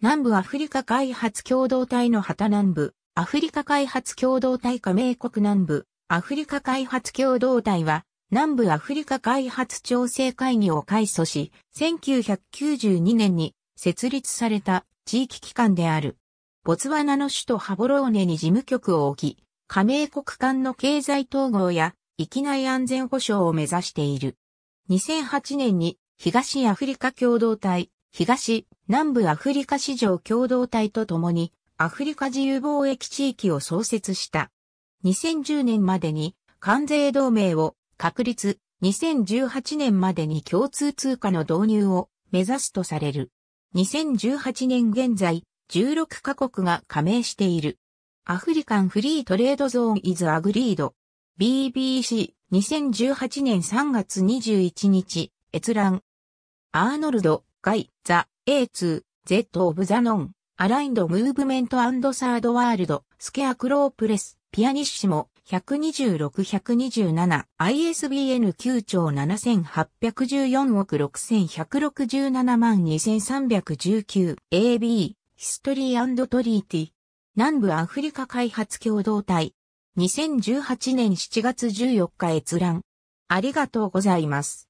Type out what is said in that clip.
南部アフリカ開発共同体の旗南部、アフリカ開発共同体加盟国南部、アフリカ開発共同体は、南部アフリカ開発調整会議を開祖し、1992年に設立された地域機関である。ボツワナの首都ハボローネに事務局を置き、加盟国間の経済統合や域内安全保障を目指している。2008年に東アフリカ共同体東、南部アフリカ市場共同体とともに、アフリカ自由貿易地域を創設した。2010年までに関税同盟を確立、2018年までに共通通貨の導入を目指すとされる。2018年現在、16カ国が加盟している。アフリカンフリートレードゾーンイズアグリード。BBC、2018年3月21日、閲覧。アーノルド、イ・ザ、A2、Z オブ・ザ・ノン、アラインドムーブメントサードワールド、スケアクロープレス、ピアニッシモ、126-127、ISBN 9兆7814億6167万2319、AB、ヒストリートリーティ、南部アフリカ開発共同体、2018年7月14日閲覧。ありがとうございます。